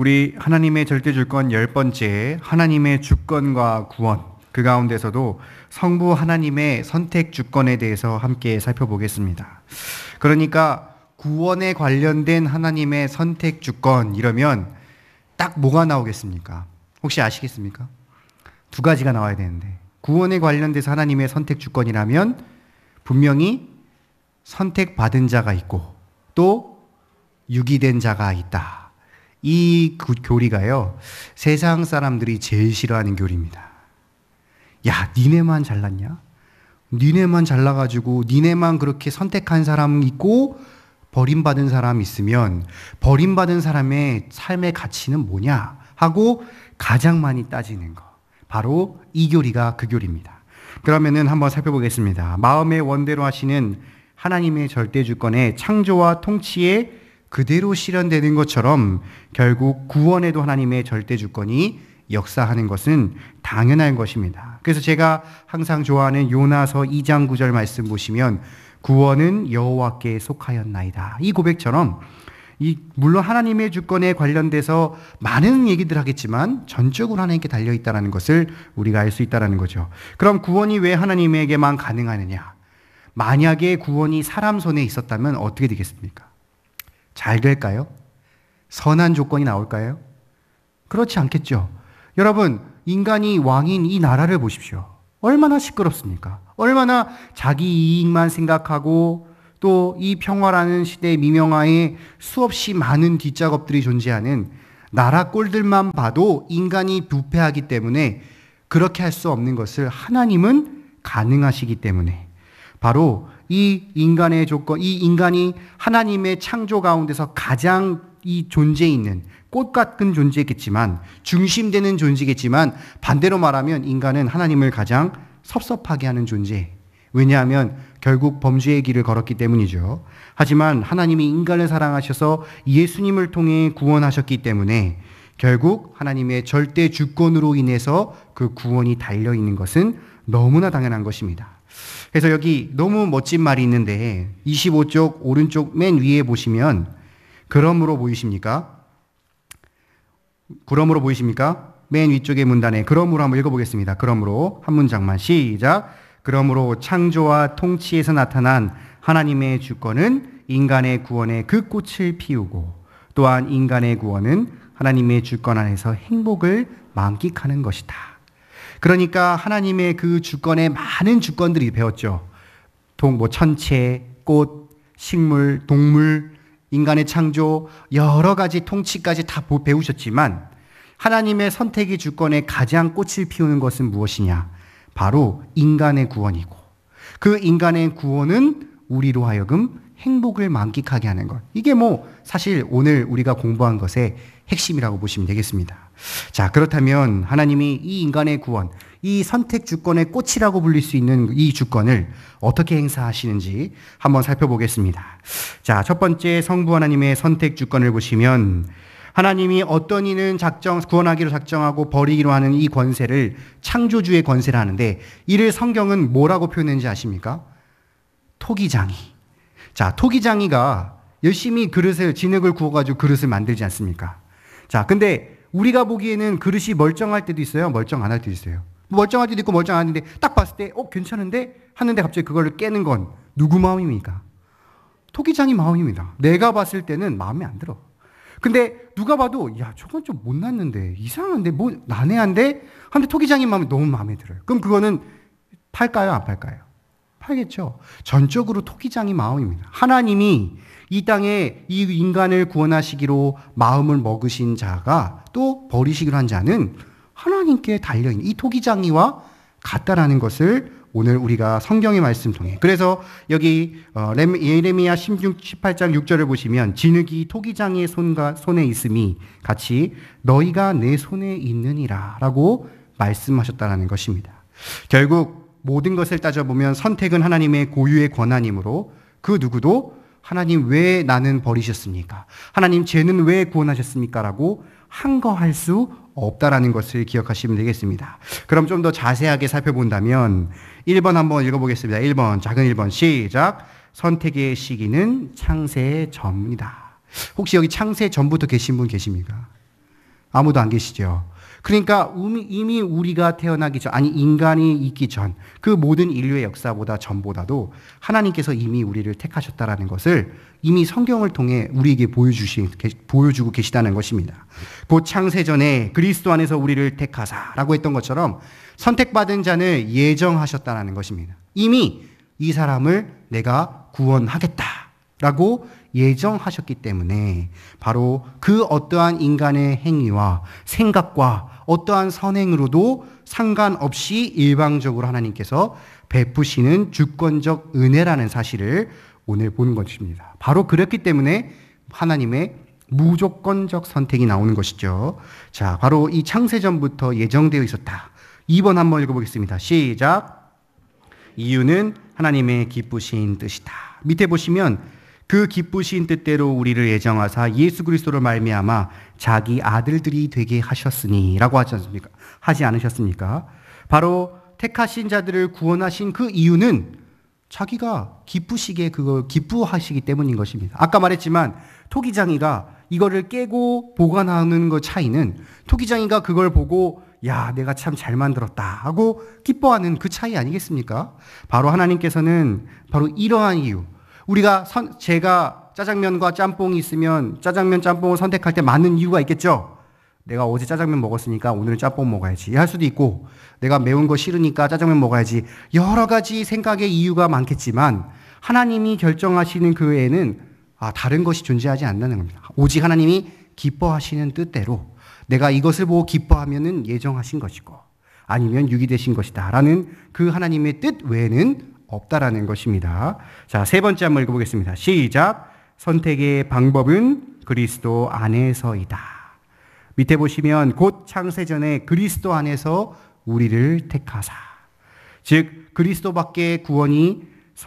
우리 하나님의 절대주권 열 번째 하나님의 주권과 구원 그 가운데서도 성부 하나님의 선택 주권에 대해서 함께 살펴보겠습니다. 그러니까 구원에 관련된 하나님의 선택 주권 이러면 딱 뭐가 나오겠습니까? 혹시 아시겠습니까? 두 가지가 나와야 되는데 구원에 관련돼서 하나님의 선택 주권이라면 분명히 선택받은 자가 있고 또 유기된 자가 있다. 이 교리가요, 세상 사람들이 제일 싫어하는 교리입니다. 야, 니네만 잘났냐? 니네만 잘나가지고, 니네만 그렇게 선택한 사람 있고, 버림받은 사람 있으면, 버림받은 사람의 삶의 가치는 뭐냐? 하고 가장 많이 따지는 거. 바로 이 교리가 그 교리입니다. 그러면은 한번 살펴보겠습니다. 마음의 원대로 하시는 하나님의 절대 주권의 창조와 통치의 그대로 실현되는 것처럼 결국 구원에도 하나님의 절대 주권이 역사하는 것은 당연한 것입니다. 그래서 제가 항상 좋아하는 요나서 2장 9절 말씀 보시면 구원은 여호와께 속하였나이다. 이 고백처럼 이 물론 하나님의 주권에 관련돼서 많은 얘기들 하겠지만 전적으로 하나님께 달려 있다라는 것을 우리가 알 수 있다라는 거죠. 그럼 구원이 왜 하나님에게만 가능하느냐? 만약에 구원이 사람 손에 있었다면 어떻게 되겠습니까? 잘 될까요? 선한 조건이 나올까요? 그렇지 않겠죠. 여러분, 인간이 왕인 이 나라를 보십시오. 얼마나 시끄럽습니까? 얼마나 자기 이익만 생각하고 또 이 평화라는 시대의 미명하에 수없이 많은 뒷작업들이 존재하는 나라 꼴들만 봐도 인간이 부패하기 때문에 그렇게 할 수 없는 것을 하나님은 가능하시기 때문에 바로 이 인간의 조건, 이 인간이 하나님의 창조 가운데서 가장 이 존재 있는 꽃 같은 존재겠지만 중심되는 존재겠지만 반대로 말하면 인간은 하나님을 가장 섭섭하게 하는 존재. 왜냐하면 결국 범죄의 길을 걸었기 때문이죠. 하지만 하나님이 인간을 사랑하셔서 예수님을 통해 구원하셨기 때문에 결국 하나님의 절대 주권으로 인해서 그 구원이 달려 있는 것은 너무나 당연한 것입니다. 그래서 여기 너무 멋진 말이 있는데 25쪽 오른쪽 맨 위에 보시면 그럼으로 보이십니까? 그럼으로 보이십니까? 맨 위쪽의 문단에 그럼으로 한번 읽어보겠습니다. 그럼으로 한 문장만 시작. 그러므로 창조와 통치에서 나타난 하나님의 주권은 인간의 구원의 그 꽃을 피우고 또한 인간의 구원은 하나님의 주권 안에서 행복을 만끽하는 것이다. 그러니까 하나님의 그주권에 많은 주권들이 배웠죠. 동뭐 천체, 꽃, 식물, 동물, 인간의 창조 여러 가지 통치까지 다 배우셨지만 하나님의 선택의 주권에 가장 꽃을 피우는 것은 무엇이냐? 바로 인간의 구원이고 그 인간의 구원은 우리로 하여금 행복을 만끽하게 하는 것. 이게 뭐 사실 오늘 우리가 공부한 것의 핵심이라고 보시면 되겠습니다. 자, 그렇다면 하나님이 이 인간의 구원, 이 선택 주권의 꽃이라고 불릴 수 있는 이 주권을 어떻게 행사하시는지 한번 살펴보겠습니다. 자, 첫 번째 성부 하나님의 선택 주권을 보시면 하나님이 어떤 이는 작정, 구원하기로 작정하고 버리기로 하는 이 권세를 창조주의 권세라 하는데 이를 성경은 뭐라고 표현했는지 아십니까? 토기장이. 자, 토기장이가 열심히 그릇을, 진흙을 구워가지고 그릇을 만들지 않습니까? 자, 근데 우리가 보기에는 그릇이 멀쩡할 때도 있어요. 멀쩡 안 할 때도 있어요. 멀쩡할 때도 있고 멀쩡 안 하는데 딱 봤을 때, 어, 괜찮은데? 하는데 갑자기 그걸 깨는 건 누구 마음입니까? 토기장이 마음입니다. 내가 봤을 때는 마음에 안 들어. 근데 누가 봐도, 야, 저건 좀 못났는데, 이상한데, 뭐, 난해한데? 하는데 토기장이 마음이 너무 마음에 들어요. 그럼 그거는 팔까요? 안 팔까요? 하겠죠 전적으로 토기장이 마음입니다. 하나님이 이 땅에 이 인간을 구원하시기로 마음을 먹으신 자가 또 버리시기로 한 자는 하나님께 달려있는 이 토기장이와 같다라는 것을 오늘 우리가 성경의 말씀 통해 그래서 여기 어, 예레미야 16, 18장 6절을 보시면 진흙이 토기장의 손과 손에 있음이 같이 너희가 내 손에 있느니라 라고 말씀하셨다는 것입니다. 결국 모든 것을 따져보면 선택은 하나님의 고유의 권한이므로 그 누구도 하나님 왜 나는 버리셨습니까? 하나님 죄는 왜 구원하셨습니까? 라고 항거할 수 없다라는 것을 기억하시면 되겠습니다. 그럼 좀 더 자세하게 살펴본다면 1번 한번 읽어보겠습니다. 1번, 작은 1번, 시작. 선택의 시기는 창세의 입니다 혹시 여기 창세 전부터 계신 분 계십니까? 아무도 안 계시죠? 그러니까 이미 우리가 태어나기 전, 아니 인간이 있기 전, 그 모든 인류의 역사보다 전보다도 하나님께서 이미 우리를 택하셨다라는 것을 이미 성경을 통해 우리에게 보여주시, 보여주고 계시다는 것입니다. 곧 창세전에 그리스도 안에서 우리를 택하사라고 했던 것처럼 선택받은 자는 예정하셨다라는 것입니다. 이미 이 사람을 내가 구원하겠다. 라고 예정하셨기 때문에 바로 그 어떠한 인간의 행위와 생각과 어떠한 선행으로도 상관없이 일방적으로 하나님께서 베푸시는 주권적 은혜라는 사실을 오늘 보는 것입니다. 바로 그렇기 때문에 하나님의 무조건적 선택이 나오는 것이죠. 자, 바로 이 창세전부터 예정되어 있었다. 2번 한번 읽어보겠습니다. 시작. 이유는 하나님의 기쁘신 뜻이다. 밑에 보시면 그 기쁘신 뜻대로 우리를 예정하사 예수 그리스도를 말미암아 자기 아들들이 되게 하셨으니라고 하지 않습니까? 하지 않으셨습니까? 바로 택하신 자들을 구원하신 그 이유는 자기가 기쁘시게 그걸 기쁘하시기 때문인 것입니다. 아까 말했지만 토기장이가 이거를 깨고 보관하는 것 차이는 토기장이가 그걸 보고 야, 내가 참 잘 만들었다 하고 기뻐하는 그 차이 아니겠습니까? 바로 하나님께서는 바로 이러한 이유, 우리가 선, 제가 짜장면과 짬뽕이 있으면 짜장면 짬뽕을 선택할 때 많은 이유가 있겠죠. 내가 어제 짜장면 먹었으니까 오늘은 짬뽕 먹어야지 할 수도 있고 내가 매운 거 싫으니까 짜장면 먹어야지 여러 가지 생각의 이유가 많겠지만 하나님이 결정하시는 그외에는 아, 다른 것이 존재하지 않다는 겁니다. 오직 하나님이 기뻐하시는 뜻대로 내가 이것을 보고 기뻐하면은 예정하신 것이고 아니면 유기되신 것이다라는 그 하나님의 뜻 외에는 없다라는 것입니다. 자, 세 번째 한번 읽어보겠습니다. 시작. 선택의 방법은 그리스도 안에서이다. 밑에 보시면 곧 창세전에 그리스도 안에서 우리를 택하사. 즉, 그리스도밖에 구원이,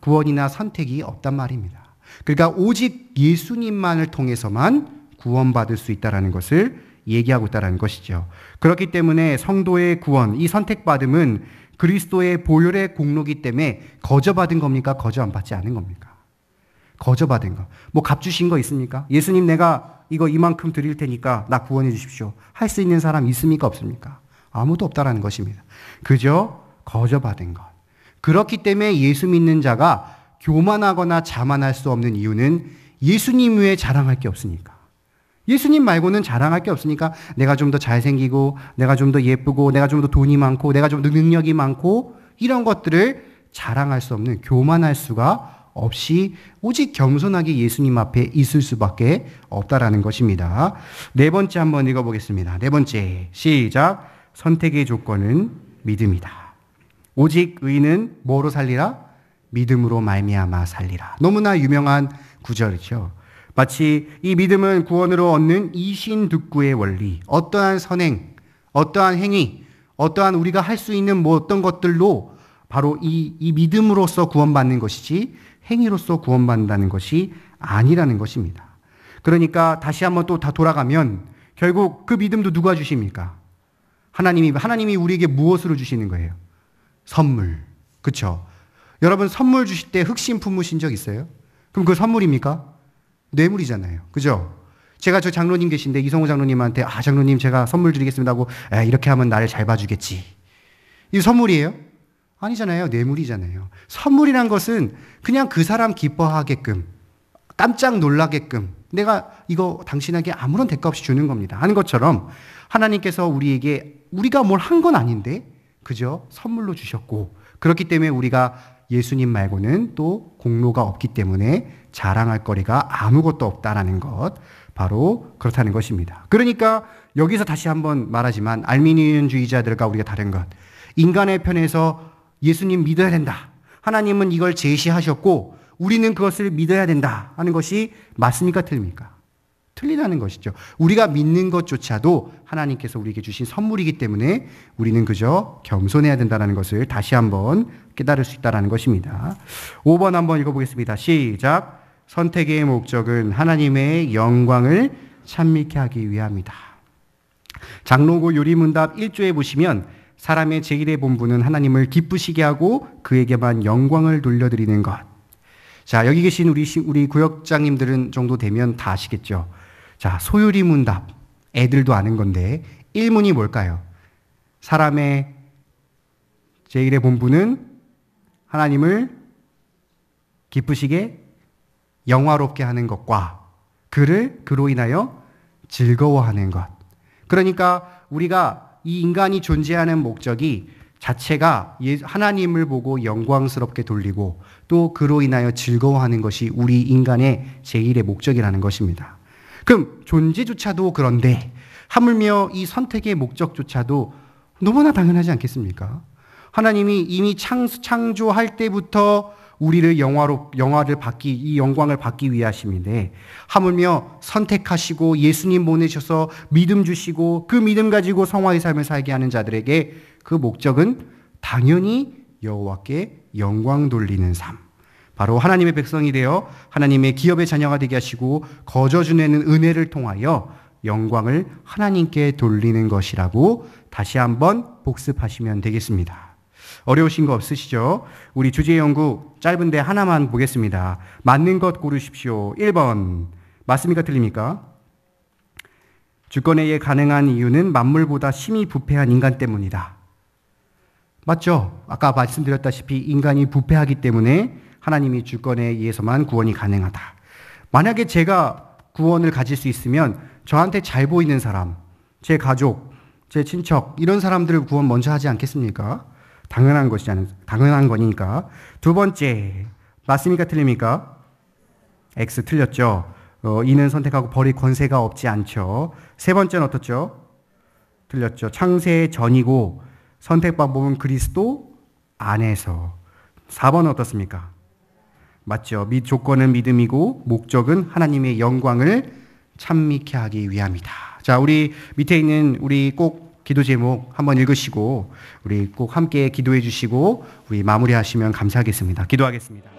구원이나 선택이 없단 말입니다. 그러니까 오직 예수님만을 통해서만 구원받을 수 있다는 것을 얘기하고 있다는 것이죠. 그렇기 때문에 성도의 구원, 이 선택받음은 그리스도의 보혈의 공로기 때문에 거저받은 겁니까? 거저 안 받지 않은 겁니까? 거저받은 거. 뭐 값주신 거 있습니까? 예수님 내가 이거 이만큼 드릴 테니까 나 구원해 주십시오. 할 수 있는 사람 있습니까? 없습니까? 아무도 없다라는 것입니다. 그저 거저받은 것. 그렇기 때문에 예수 믿는 자가 교만하거나 자만할 수 없는 이유는 예수님 외에 자랑할 게 없으니까. 예수님 말고는 자랑할 게 없으니까 내가 좀 더 잘생기고, 내가 좀 더 예쁘고, 내가 좀 더 돈이 많고, 내가 좀 더 능력이 많고, 이런 것들을 자랑할 수 없는, 교만할 수가 없이 오직 겸손하게 예수님 앞에 있을 수밖에 없다라는 것입니다. 네 번째 한번 읽어보겠습니다. 네 번째, 시작. 선택의 조건은 믿음이다. 오직 의인은 뭐로 살리라? 믿음으로 말미암아 살리라. 너무나 유명한 구절이죠. 마치 이 믿음은 구원으로 얻는 이신득구의 원리, 어떠한 선행, 어떠한 행위, 어떠한 우리가 할 수 있는 뭐 어떤 것들로 바로 이, 이 믿음으로서 구원받는 것이지 행위로서 구원받는다는 것이 아니라는 것입니다. 그러니까 다시 한번 또 다 돌아가면 결국 그 믿음도 누가 주십니까? 하나님이 하나님이 우리에게 무엇으로 주시는 거예요? 선물. 그쵸 여러분 선물 주실 때 흑심 품으신 적 있어요? 그럼 그 선물입니까? 뇌물이잖아요. 그죠? 제가 저 장로님 계신데 이성우 장로님한테 아 장로님 제가 선물 드리겠습니다 하고 이렇게 하면 나를 잘 봐주겠지. 이 선물이에요? 아니잖아요. 뇌물이잖아요. 선물이란 것은 그냥 그 사람 기뻐하게끔 깜짝 놀라게끔 내가 이거 당신에게 아무런 대가 없이 주는 겁니다. 하는 것처럼 하나님께서 우리에게 우리가 뭘 한 건 아닌데 그죠? 선물로 주셨고 그렇기 때문에 우리가 예수님 말고는 또 공로가 없기 때문에 자랑할 거리가 아무것도 없다라는 것. 바로 그렇다는 것입니다. 그러니까 여기서 다시 한번 말하지만 알미니언주의자들과 우리가 다른 것. 인간의 편에서 예수님 믿어야 된다. 하나님은 이걸 제시하셨고 우리는 그것을 믿어야 된다 하는 것이 맞습니까? 틀립니까? 틀리다는 것이죠. 우리가 믿는 것조차도 하나님께서 우리에게 주신 선물이기 때문에 우리는 그저 겸손해야 된다는 것을 다시 한번 깨달을 수 있다는 것입니다. 5번 한번 읽어보겠습니다. 시작. 선택의 목적은 하나님의 영광을 찬미케 하기 위함이다. 장로고 요리문답 1조에 보시면 사람의 제1의 본분은 하나님을 기쁘시게 하고 그에게만 영광을 돌려드리는 것. 자, 여기 계신 우리, 우리 구역장님들은 정도 되면 다 아시겠죠. 자, 소유리 문답. 애들도 아는 건데 1문이 뭘까요? 사람의 제일의 본분은 하나님을 기쁘시게 영화롭게 하는 것과 그를 그로 인하여 즐거워하는 것. 그러니까 우리가 이 인간이 존재하는 목적이 자체가 예, 하나님을 보고 영광스럽게 돌리고 또 그로 인하여 즐거워하는 것이 우리 인간의 제일의 목적이라는 것입니다. 그럼 존재조차도 그런데 네. 하물며 이 선택의 목적조차도 너무나 당연하지 않겠습니까? 하나님이 이미 창, 창조할 때부터 우리를 영화로 영화를 받기 이 영광을 받기 위하심인데 하물며 선택하시고 예수님 보내셔서 믿음 주시고 그 믿음 가지고 성화의 삶을 살게 하는 자들에게 그 목적은 당연히 여호와께 영광 돌리는 삶. 바로 하나님의 백성이 되어 하나님의 기업의 자녀가 되게 하시고 거저 주내는 은혜를 통하여 영광을 하나님께 돌리는 것이라고 다시 한번 복습하시면 되겠습니다. 어려우신 거 없으시죠? 우리 주제 연구 짧은데 하나만 보겠습니다. 맞는 것 고르십시오. 1번. 맞습니까? 틀립니까? 주권에 가능한 이유는 만물보다 심히 부패한 인간 때문이다. 맞죠? 아까 말씀드렸다시피 인간이 부패하기 때문에 하나님이 주권에 의해서만 구원이 가능하다. 만약에 제가 구원을 가질 수 있으면 저한테 잘 보이는 사람, 제 가족, 제 친척 이런 사람들을 구원 먼저 하지 않겠습니까? 당연한 것이 당연한 거니까. 두 번째 맞습니까 틀립니까? X 틀렸죠. 어, 이는 선택하고 버릴 권세가 없지 않죠. 세 번째는 어떻죠? 틀렸죠. 창세 전이고 선택 방법은 그리스도 안에서. 4번은 어떻습니까? 맞죠? 및 조건은 믿음이고 목적은 하나님의 영광을 참미케 하기 위함이다. 자, 우리 밑에 있는 우리 꼭 기도 제목 한번 읽으시고 우리 꼭 함께 기도해 주시고 우리 마무리하시면 감사하겠습니다. 기도하겠습니다.